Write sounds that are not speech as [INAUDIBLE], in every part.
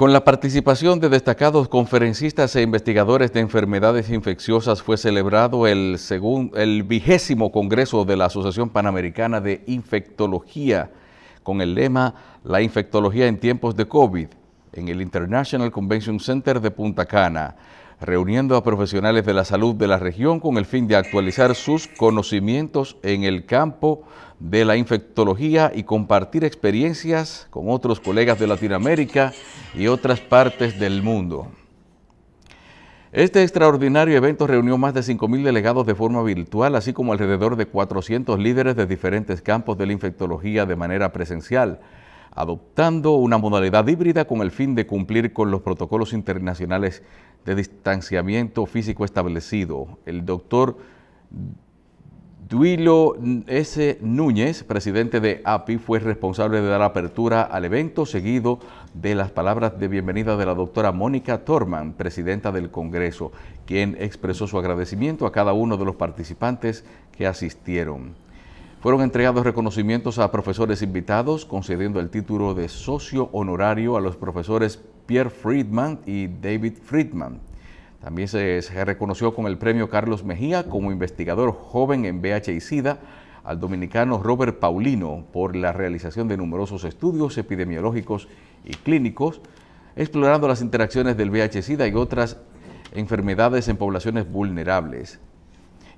Con la participación de destacados conferencistas e investigadores de enfermedades infecciosas fue celebrado el, el vigésimo Congreso de la Asociación Panamericana de Infectología con el lema La infectología en tiempos de COVID en el International Convention Center de Punta Cana reuniendo a profesionales de la salud de la región con el fin de actualizar sus conocimientos en el campo de la infectología y compartir experiencias con otros colegas de Latinoamérica y otras partes del mundo. Este extraordinario evento reunió más de 5.000 delegados de forma virtual, así como alrededor de 400 líderes de diferentes campos de la infectología de manera presencial, adoptando una modalidad híbrida con el fin de cumplir con los protocolos internacionales de distanciamiento físico establecido. El doctor Duilo S. Núñez, presidente de API, fue responsable de dar apertura al evento, seguido de las palabras de bienvenida de la doctora Mónica Torman, presidenta del Congreso, quien expresó su agradecimiento a cada uno de los participantes que asistieron. Fueron entregados reconocimientos a profesores invitados, concediendo el título de socio honorario a los profesores Pierre Friedman y David Friedman. También se, reconoció con el premio Carlos Mejía como investigador joven en VIH y SIDA al dominicano Robert Paulino por la realización de numerosos estudios epidemiológicos y clínicos, explorando las interacciones del VIH-Sida y otras enfermedades en poblaciones vulnerables.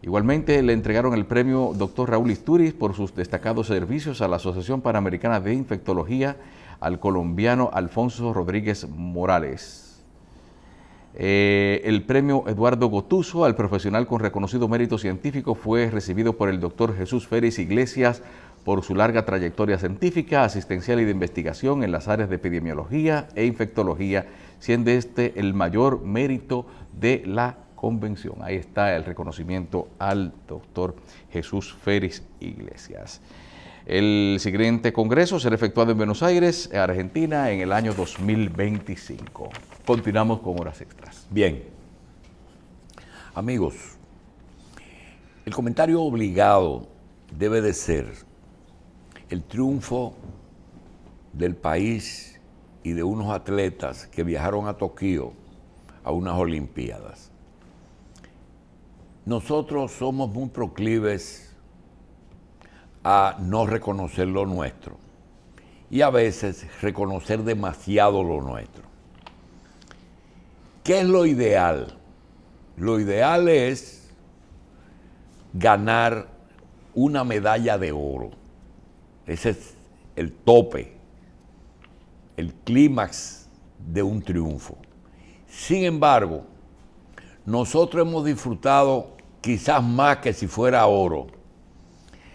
Igualmente le entregaron el premio Dr. Raúl Isturiz por sus destacados servicios a la Asociación Panamericana de Infectología al colombiano Alfonso Rodríguez Morales. Eh, el premio Eduardo Gotuso al profesional con reconocido mérito científico fue recibido por el doctor Jesús Férez Iglesias por su larga trayectoria científica, asistencial y de investigación en las áreas de epidemiología e infectología, siendo este el mayor mérito de la convención. Ahí está el reconocimiento al doctor Jesús Férez Iglesias. El siguiente congreso será efectuado en Buenos Aires, Argentina, en el año 2025. Continuamos con horas extras. Bien. Amigos, el comentario obligado debe de ser el triunfo del país y de unos atletas que viajaron a Tokio a unas Olimpiadas. Nosotros somos muy proclives a no reconocer lo nuestro y a veces reconocer demasiado lo nuestro. ¿Qué es lo ideal? Lo ideal es ganar una medalla de oro. Ese es el tope, el clímax de un triunfo. Sin embargo, nosotros hemos disfrutado quizás más que si fuera oro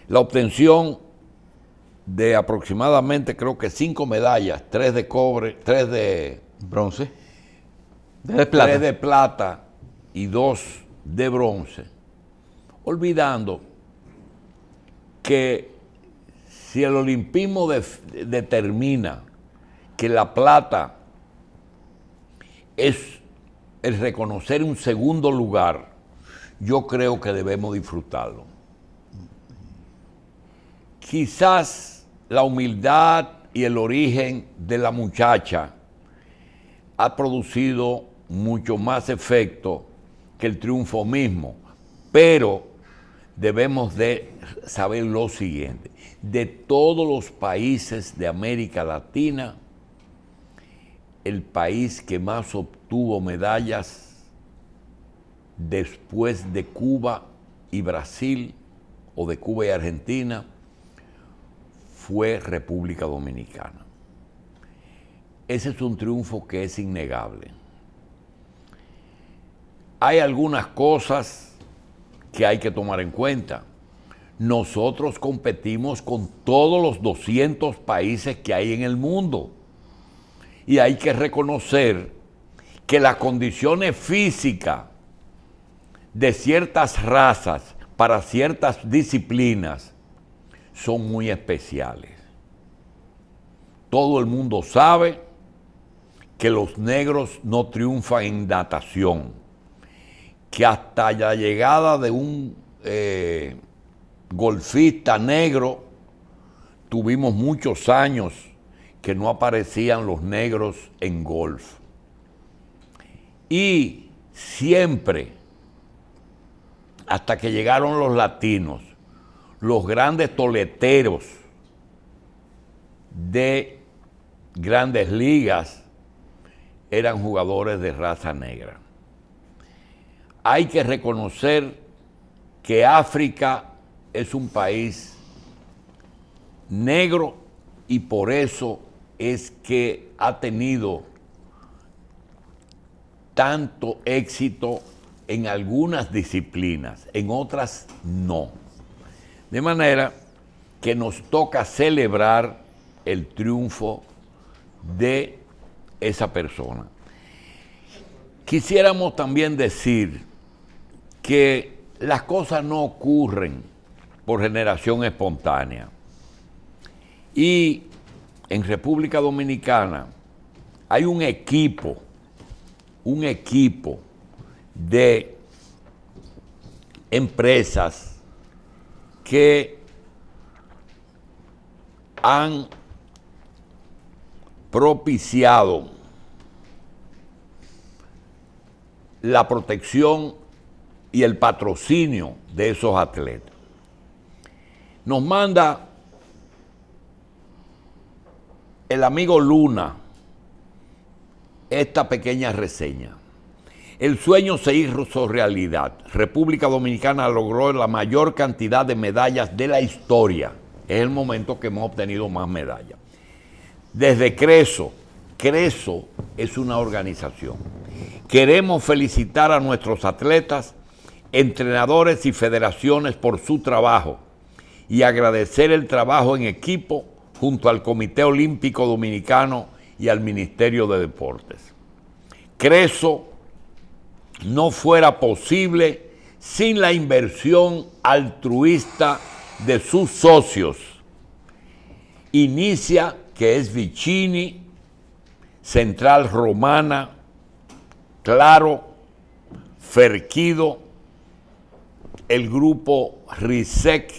la obtención de aproximadamente creo que cinco medallas, tres de cobre, tres de bronce, plata. tres de plata y dos de bronce, olvidando que si el olimpismo determina que la plata es el reconocer un segundo lugar, yo creo que debemos disfrutarlo quizás la humildad y el origen de la muchacha ha producido mucho más efecto que el triunfo mismo. Pero debemos de saber lo siguiente, de todos los países de América Latina, el país que más obtuvo medallas después de Cuba y Brasil, o de Cuba y Argentina, fue República Dominicana. Ese es un triunfo que es innegable. Hay algunas cosas que hay que tomar en cuenta. Nosotros competimos con todos los 200 países que hay en el mundo. Y hay que reconocer que las condiciones físicas de ciertas razas para ciertas disciplinas son muy especiales. Todo el mundo sabe que los negros no triunfan en natación, que hasta la llegada de un eh, golfista negro, tuvimos muchos años que no aparecían los negros en golf. Y siempre, hasta que llegaron los latinos, los grandes toleteros de grandes ligas eran jugadores de raza negra. Hay que reconocer que África es un país negro y por eso es que ha tenido tanto éxito en algunas disciplinas, en otras no. De manera que nos toca celebrar el triunfo de esa persona. Quisiéramos también decir que las cosas no ocurren por generación espontánea. Y en República Dominicana hay un equipo, un equipo de empresas, que han propiciado la protección y el patrocinio de esos atletas. Nos manda el amigo Luna esta pequeña reseña. El sueño se hizo realidad. República Dominicana logró la mayor cantidad de medallas de la historia. Es el momento que hemos obtenido más medallas. Desde Creso, Creso es una organización. Queremos felicitar a nuestros atletas, entrenadores y federaciones por su trabajo y agradecer el trabajo en equipo junto al Comité Olímpico Dominicano y al Ministerio de Deportes. Creso no fuera posible sin la inversión altruista de sus socios. Inicia, que es Vicini, Central Romana, Claro, Ferquido, el grupo RISEC,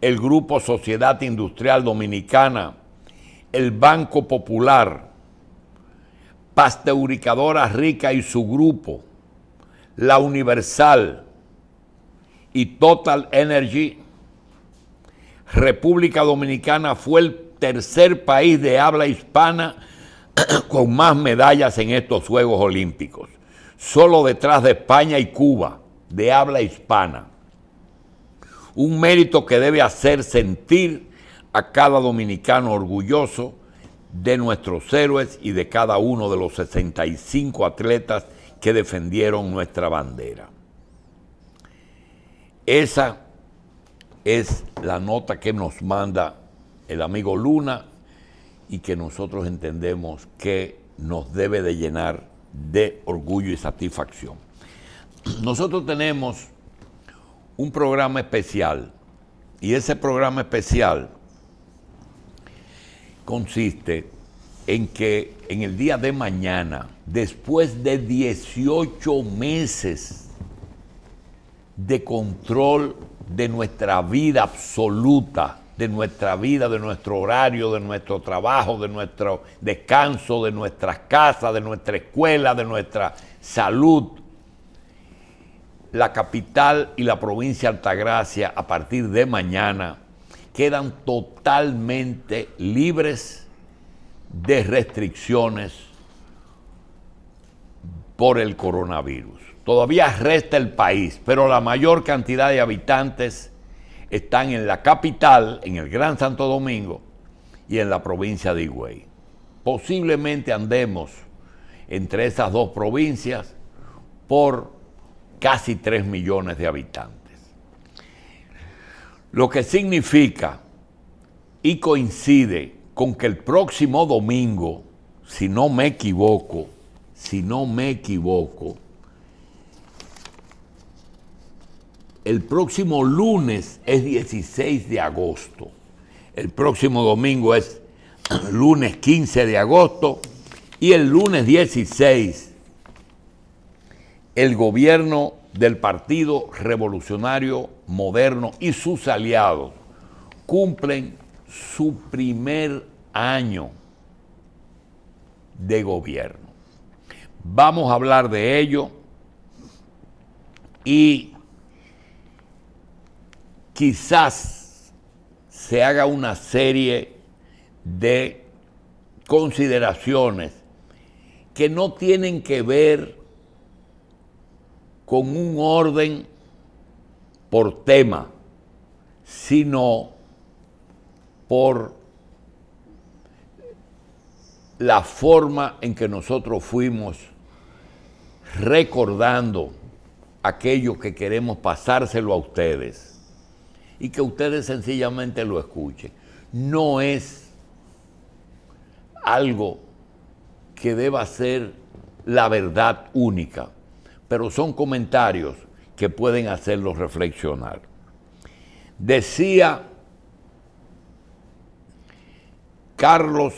el grupo Sociedad Industrial Dominicana, el Banco Popular, Pasteuricadora Rica y su grupo, la Universal y Total Energy, República Dominicana fue el tercer país de habla hispana [CLEARS THROAT] con más medallas en estos Juegos Olímpicos, solo detrás de España y Cuba, de habla hispana. Un mérito que debe hacer sentir a cada dominicano orgulloso de nuestros héroes y de cada uno de los 65 atletas que defendieron nuestra bandera. Esa es la nota que nos manda el amigo Luna y que nosotros entendemos que nos debe de llenar de orgullo y satisfacción. Nosotros tenemos un programa especial y ese programa especial consiste en que en el día de mañana, después de 18 meses de control de nuestra vida absoluta, de nuestra vida, de nuestro horario, de nuestro trabajo, de nuestro descanso, de nuestras casas, de nuestra escuela, de nuestra salud. La capital y la provincia de Altagracia a partir de mañana quedan totalmente libres de restricciones por el coronavirus. Todavía resta el país, pero la mayor cantidad de habitantes están en la capital, en el Gran Santo Domingo y en la provincia de Higüey. Posiblemente andemos entre esas dos provincias por casi 3 millones de habitantes. Lo que significa y coincide con que el próximo domingo, si no me equivoco, si no me equivoco, el próximo lunes es 16 de agosto, el próximo domingo es [CLEARS THROAT] lunes 15 de agosto y el lunes 16 el gobierno del Partido Revolucionario Moderno y sus aliados cumplen su primer año de gobierno. Vamos a hablar de ello y quizás se haga una serie de consideraciones que no tienen que ver con un orden por tema, sino por la forma en que nosotros fuimos recordando aquello que queremos pasárselo a ustedes y que ustedes sencillamente lo escuchen. No es algo que deba ser la verdad única, pero son comentarios que pueden hacerlos reflexionar. Decía Carlos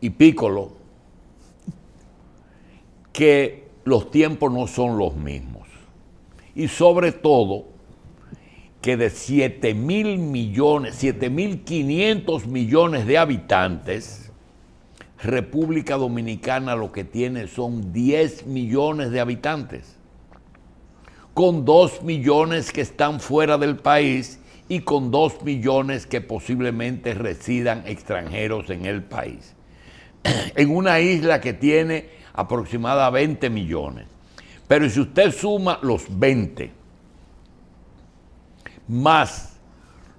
y Pícolo, que los tiempos no son los mismos. Y sobre todo que de 7 mil millones, 7 mil 500 millones de habitantes, República Dominicana lo que tiene son 10 millones de habitantes, con 2 millones que están fuera del país y con 2 millones que posiblemente residan extranjeros en el país. [CLEARS THROAT] en una isla que tiene aproximadamente 20 millones. Pero si usted suma los 20 más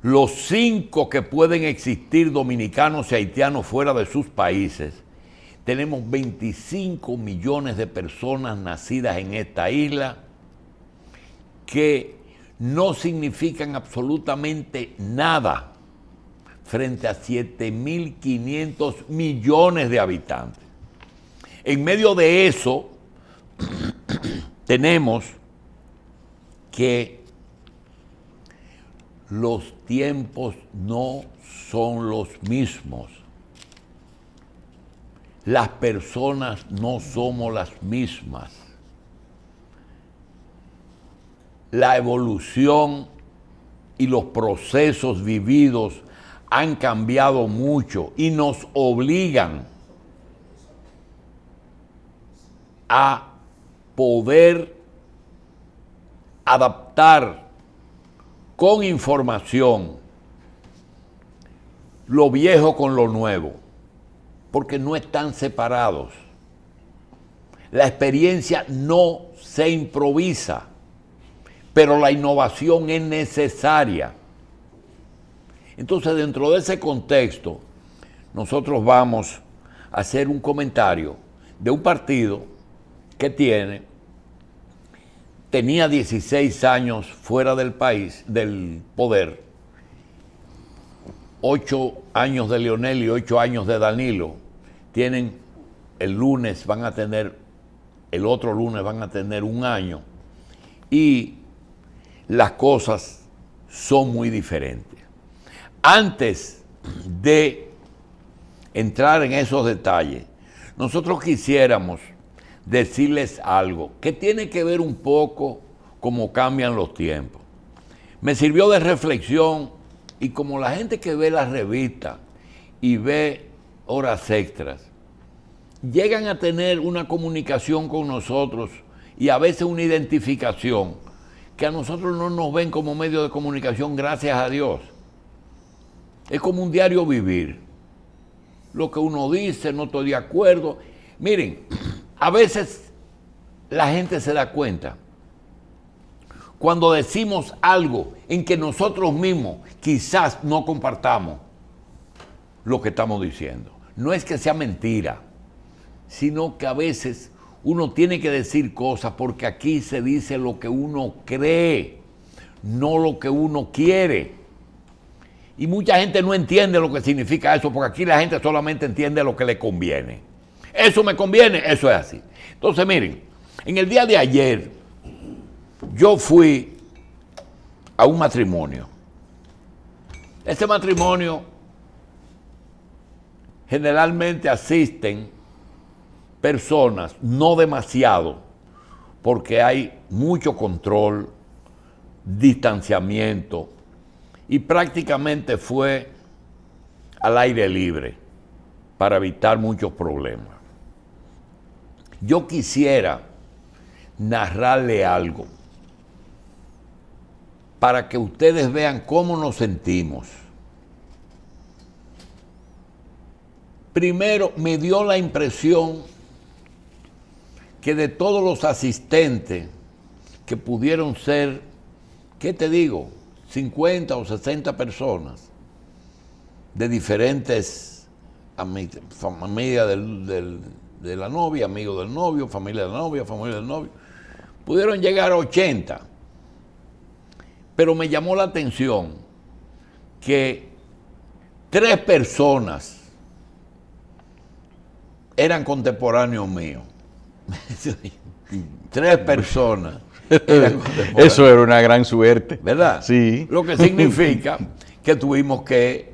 los 5 que pueden existir dominicanos y haitianos fuera de sus países, tenemos 25 millones de personas nacidas en esta isla que no significan absolutamente nada frente a 7.500 millones de habitantes. En medio de eso, [CLEARS THROAT] tenemos que los tiempos no son los mismos. Las personas no somos las mismas. la evolución y los procesos vividos han cambiado mucho y nos obligan a poder adaptar con información lo viejo con lo nuevo, porque no están separados. La experiencia no se improvisa pero la innovación es necesaria. Entonces, dentro de ese contexto, nosotros vamos a hacer un comentario de un partido que tiene, tenía 16 años fuera del país, del poder, 8 años de Leonel y 8 años de Danilo, tienen el lunes van a tener, el otro lunes van a tener un año, y las cosas son muy diferentes. Antes de entrar en esos detalles, nosotros quisiéramos decirles algo que tiene que ver un poco cómo cambian los tiempos. Me sirvió de reflexión y como la gente que ve la revista y ve horas extras, llegan a tener una comunicación con nosotros y a veces una identificación que a nosotros no nos ven como medio de comunicación, gracias a Dios. Es como un diario vivir. Lo que uno dice, no estoy de acuerdo. Miren, a veces la gente se da cuenta cuando decimos algo en que nosotros mismos quizás no compartamos lo que estamos diciendo. No es que sea mentira, sino que a veces uno tiene que decir cosas porque aquí se dice lo que uno cree, no lo que uno quiere. Y mucha gente no entiende lo que significa eso, porque aquí la gente solamente entiende lo que le conviene. Eso me conviene, eso es así. Entonces, miren, en el día de ayer yo fui a un matrimonio. Este matrimonio generalmente asisten personas, no demasiado, porque hay mucho control, distanciamiento y prácticamente fue al aire libre para evitar muchos problemas. Yo quisiera narrarle algo para que ustedes vean cómo nos sentimos. Primero me dio la impresión que de todos los asistentes que pudieron ser, ¿qué te digo? 50 o 60 personas de diferentes familia de la novia, amigos del novio, familia de la novia, familia del novio. Pudieron llegar a 80. Pero me llamó la atención que tres personas eran contemporáneos míos. [LAUGHS] Tres personas. [LAUGHS] Eso era una gran suerte. ¿Verdad? Sí. Lo que significa [LAUGHS] que tuvimos que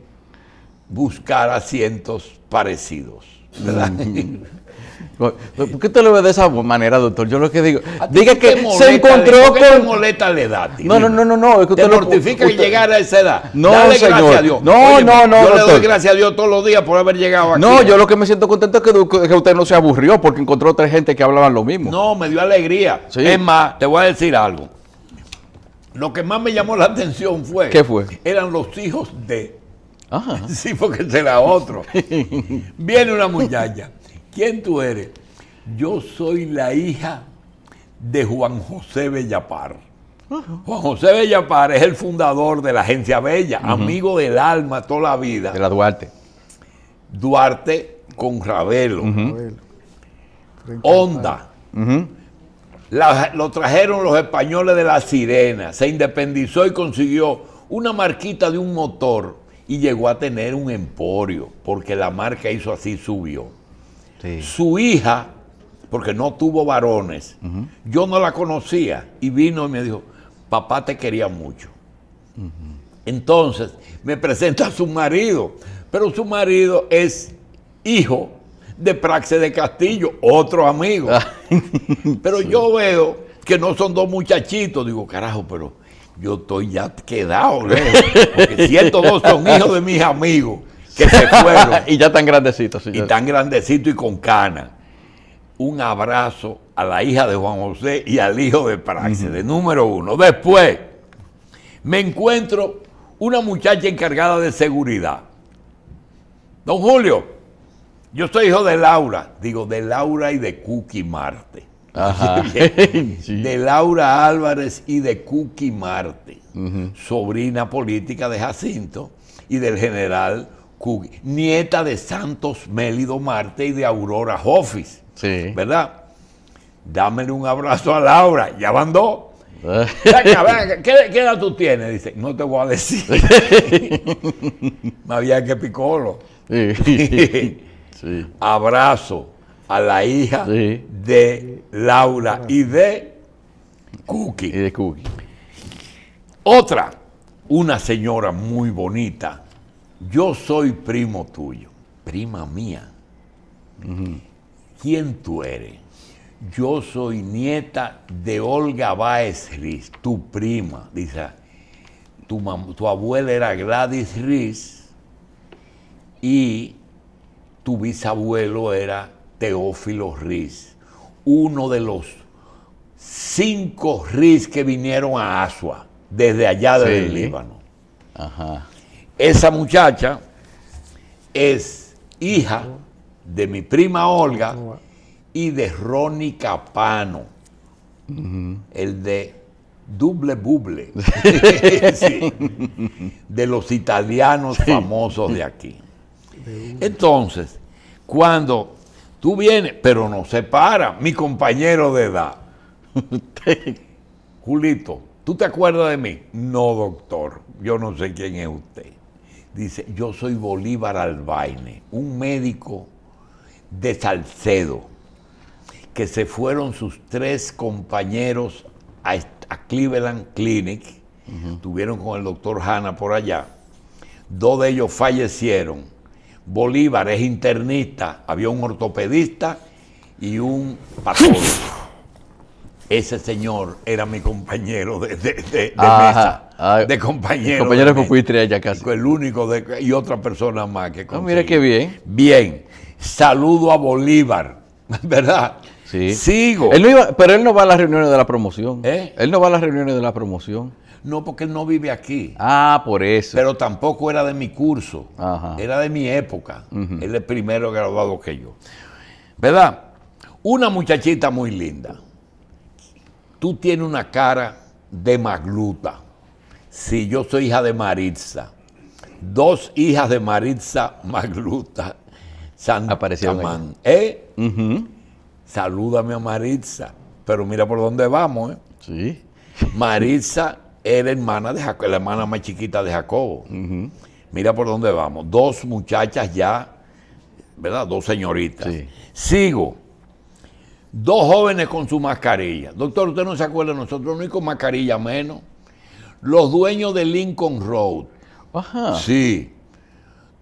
buscar asientos parecidos. ¿Verdad? ¿Por qué usted lo ve de esa manera, doctor? Yo lo que digo, diga que se encontró con. molesta la edad? No, no, no, no, te mortifica llegar a esa edad. No, Dale gracias a Dios. No, no, no. Yo le doy gracias a Dios todos los días por haber llegado aquí. No, yo lo que me siento contento es que, usted no se aburrió porque encontró otra gente que hablaban lo mismo. No, me dio alegría. Es más, te voy a decir algo. Lo que más me llamó la atención fue. ¿Qué fue? Eran los hijos de. Ajá. [LAUGHS] Sí, porque será otro. [LAUGHS] Viene una muchacha. ¿Quién tú eres? Yo soy la hija de Juan José Bellapar. Juan José Bellapar es el fundador de la Agencia Bella, amigo del alma toda la vida. De la Duarte. Duarte con Ravelo. Onda. lo trajeron los españoles de la Sirena. Se independizó y consiguió una marquita de un motor y llegó a tener un emporio, porque la marca hizo así, subió. Su hija, porque no tuvo varones, yo no la conocía y vino y me dijo, papá te quería mucho. Entonces me presenta a su marido, pero su marido es hijo de Praxe de Castillo, otro amigo. [LAUGHS] pero yo veo que no son dos muchachitos, digo, carajo, pero yo estoy ya quedado, porque si estos dos son hijos de mis amigos, se [LAUGHS] y ya tan grandecito, señor. Y tan grandecito y con cana. Un abrazo a la hija de Juan José y al hijo de Praxis, de número uno. Después, me encuentro una muchacha encargada de seguridad. Don Julio, yo soy hijo de Laura, digo de Laura y de Cookie Marte. [LAUGHS] [LAUGHS] De Laura Álvarez y de Cookie Marte, sobrina política de Jacinto y del general nieta de Santos Mélido Marte y de Aurora Hoffis. Sí. ¿Verdad? Dámele un abrazo a Laura, ya van dos. [LAUGHS] ¿Qué, edad tú tienes? Dice, no te voy a decir. [LAUGHS] Me había que picolo. [LAUGHS] Sí. Abrazo a la hija de Laura y de Cookie. Y de Cookie. Otra, una señora muy bonita, yo soy primo tuyo, prima mía. ¿Quién tú eres? Yo soy nieta de Olga Báez Riz, tu prima. Dice, tu, tu abuela era Gladys Riz y tu bisabuelo era Teófilo Riz, uno de los cinco Riz que vinieron a Asua, desde allá del Líbano. Ajá. Esa muchacha es hija de mi prima Olga oh, y de Ronnie Capano, el de Double Buble, [LAUGHS] de los italianos famosos de aquí. Entonces, cuando tú vienes, pero no se para, mi compañero de edad, [LAUGHS] Julito, ¿tú te acuerdas de mí? No, doctor, yo no sé quién es usted dice, yo soy Bolívar Albaine, un médico de Salcedo, que se fueron sus tres compañeros a, Cleveland Clinic, tuvieron estuvieron con el doctor Hanna por allá, dos de ellos fallecieron, Bolívar es internista, había un ortopedista y un patólogo. [LAUGHS] ese señor era mi compañero de, de, de, de mesa. de compañero. Compañero de casi. El único y otra persona más que ah, conseguí. No, mire qué bien. Bien. Saludo a Bolívar, [LAUGHS] ¿verdad? Sí. Sigo. pero él no va a las reuniones de la promoción. ¿Eh? Él no va a las reuniones de la promoción. No, porque él no vive aquí. Ah, por eso. Pero tampoco era de mi curso. Era de mi época. Él es primero graduado que yo. ¿Verdad? Una muchachita muy linda tú tienes una cara de magluta. Si yo soy hija de Maritza, dos hijas de Maritza Magluta, san ¿Eh? Salúdame a Maritza. Pero mira por dónde vamos, ¿eh? Sí. Maritza era hermana de la hermana más chiquita de Jacobo. Mira por dónde vamos. Dos muchachas ya, ¿verdad? Dos señoritas. Sigo. Dos jóvenes con su mascarilla. Doctor, usted no se acuerda, nosotros no con mascarilla menos. Los dueños de Lincoln Road. Ajá. Sí.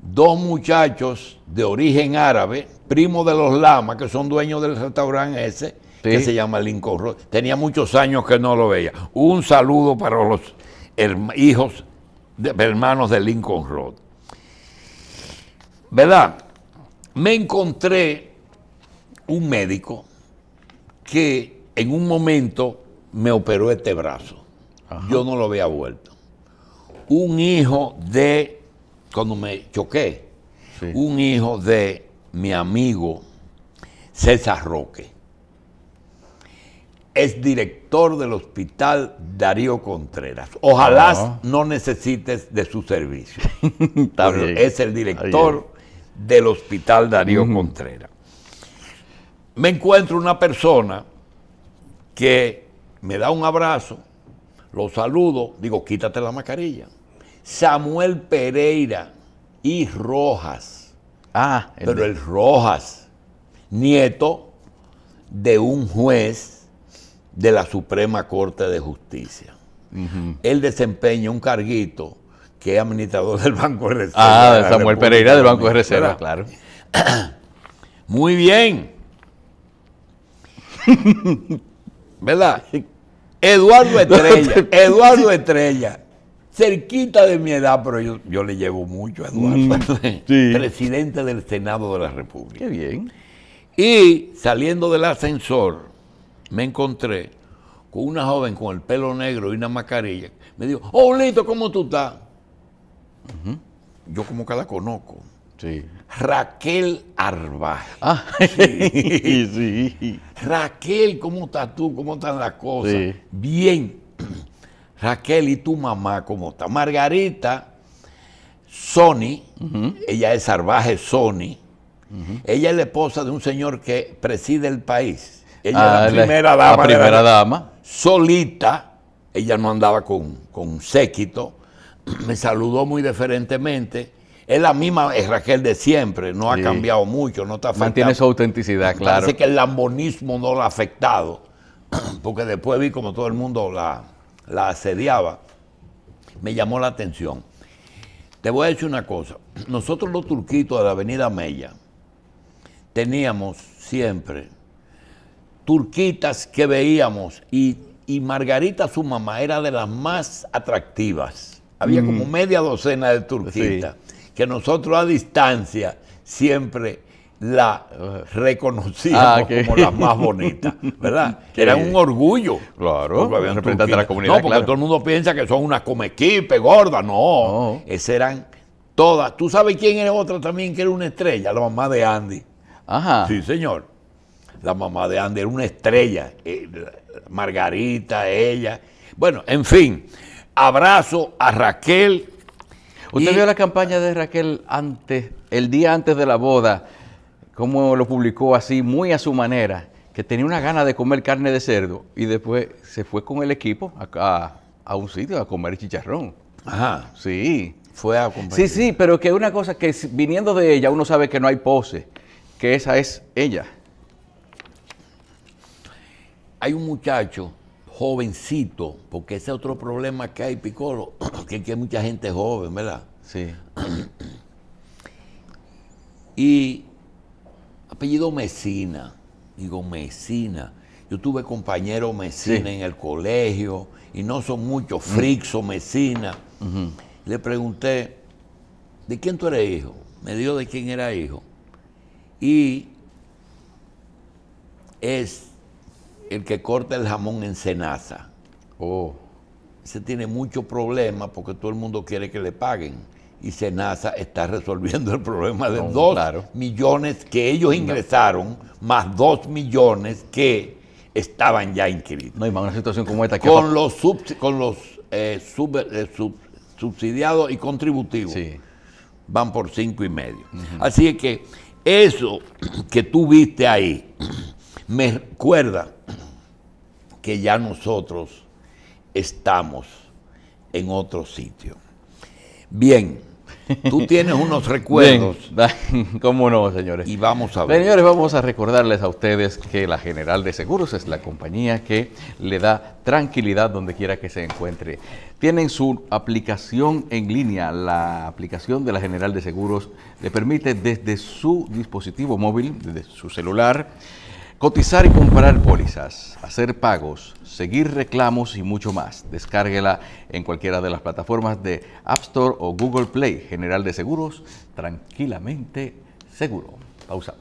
Dos muchachos de origen árabe, primo de los lamas, que son dueños del restaurante ese, que se llama Lincoln Road. Tenía muchos años que no lo veía. Un saludo para los hijos, de, hermanos de Lincoln Road. ¿Verdad? Me encontré un médico que en un momento me operó este brazo. Yo no lo había vuelto. Un hijo de, cuando me choqué, un hijo de mi amigo César Roque, es director del hospital Darío Contreras. Ojalá no necesites de su servicio. [LAUGHS] Es el director del hospital Darío Contreras me encuentro una persona que me da un abrazo, lo saludo, digo, quítate la mascarilla. Samuel Pereira y Rojas. Ah, pero el Rojas, nieto de un juez de la Suprema Corte de Justicia. Él desempeña un carguito que es administrador del Banco de Reserva. Ah, Samuel Pereira del Banco de Reserva, claro. [CLEARS THROAT] Muy bien. ¿Verdad? Eduardo Estrella, Eduardo Estrella, cerquita de mi edad, pero yo, le llevo mucho a Eduardo, mm, [LAUGHS] presidente del Senado de la República. Qué bien. Y saliendo del ascensor, me encontré con una joven con el pelo negro y una mascarilla. Me dijo, oh, ¿cómo tú estás? Yo como que la conozco. Sí. Raquel Arbaje. Ah, [LAUGHS] Raquel, ¿cómo estás tú? ¿Cómo están las cosas? Bien. [CLEARS THROAT] Raquel, ¿y tu mamá cómo está? Margarita Sony, ella es Arbaje Sony. Ella es la esposa de un señor que preside el país. Ella es ah, la primera dama. La primera dama. Solita, ella no andaba con, con séquito. [CLEARS THROAT] Me saludó muy deferentemente es la misma Raquel de siempre, no ha cambiado mucho, no está afectada. Mantiene su autenticidad, claro. Parece que el lambonismo no la ha afectado, [CLEARS THROAT] porque después vi como todo el mundo la, asediaba. Me llamó la atención. Te voy a decir una cosa. Nosotros los turquitos de la Avenida Mella teníamos siempre turquitas que veíamos y, Margarita, su mamá, era de las más atractivas. Había como mm. media docena de turquitas que nosotros a distancia siempre la eh, reconocíamos ah, como la más bonita, [LAUGHS] ¿verdad? Era un orgullo. Claro, representante de la comunidad. No, porque todo el mundo piensa que son unas comequipe gordas, no. no. Esas eran todas. ¿Tú sabes quién era otra también que era una estrella? La mamá de Andy. Ajá. Sí, señor. La mamá de Andy era una estrella. Eh, Margarita, ella. Bueno, en fin. Abrazo a Raquel ¿Usted vio la campaña de Raquel antes, el día antes de la boda, cómo lo publicó así, muy a su manera, que tenía una gana de comer carne de cerdo y después se fue con el equipo a un sitio a comer chicharrón? Ajá. Sí. Fue a Sí, sí, pero que una cosa que viniendo de ella uno sabe que no hay pose, que esa es ella. Hay un muchacho jovencito, porque ese es otro problema que hay, Picolo, [CLEARS THROAT] que, hay mucha gente joven, ¿verdad? Sí. [CLEARS THROAT] y apellido Mesina, digo Mesina. Yo tuve compañero Mesina en el colegio, y no son muchos, mm. Frixo, Mesina. Le pregunté, ¿de quién tú eres hijo? Me dio de quién era hijo. Y es el que corta el jamón en Senasa. Oh. Se tiene mucho problema porque todo el mundo quiere que le paguen. Y Senasa está resolviendo el problema de dos millones que ellos ingresaron, más dos millones que estaban ya inscritos. No, y más una situación como esta. con, los con eh, los eh, sub, subsidiados y contributivos van por cinco y medio. Así es Así que eso que tú viste ahí [CLEARS THROAT] me recuerda que ya nosotros estamos en otro sitio. Bien, tú [LAUGHS] tienes unos recuerdos. [LAUGHS] ¿Cómo no, señores? Y vamos a ver. Señores, vamos a recordarles a ustedes que la General de Seguros es la compañía que le da tranquilidad donde quiera que se encuentre. Tienen su aplicación en línea. La aplicación de la General de Seguros le permite desde su dispositivo móvil, desde su celular, Cotizar y comprar pólizas, hacer pagos, seguir reclamos y mucho más. Descárguela en cualquiera de las plataformas de App Store o Google Play. General de Seguros, tranquilamente seguro. Pausa.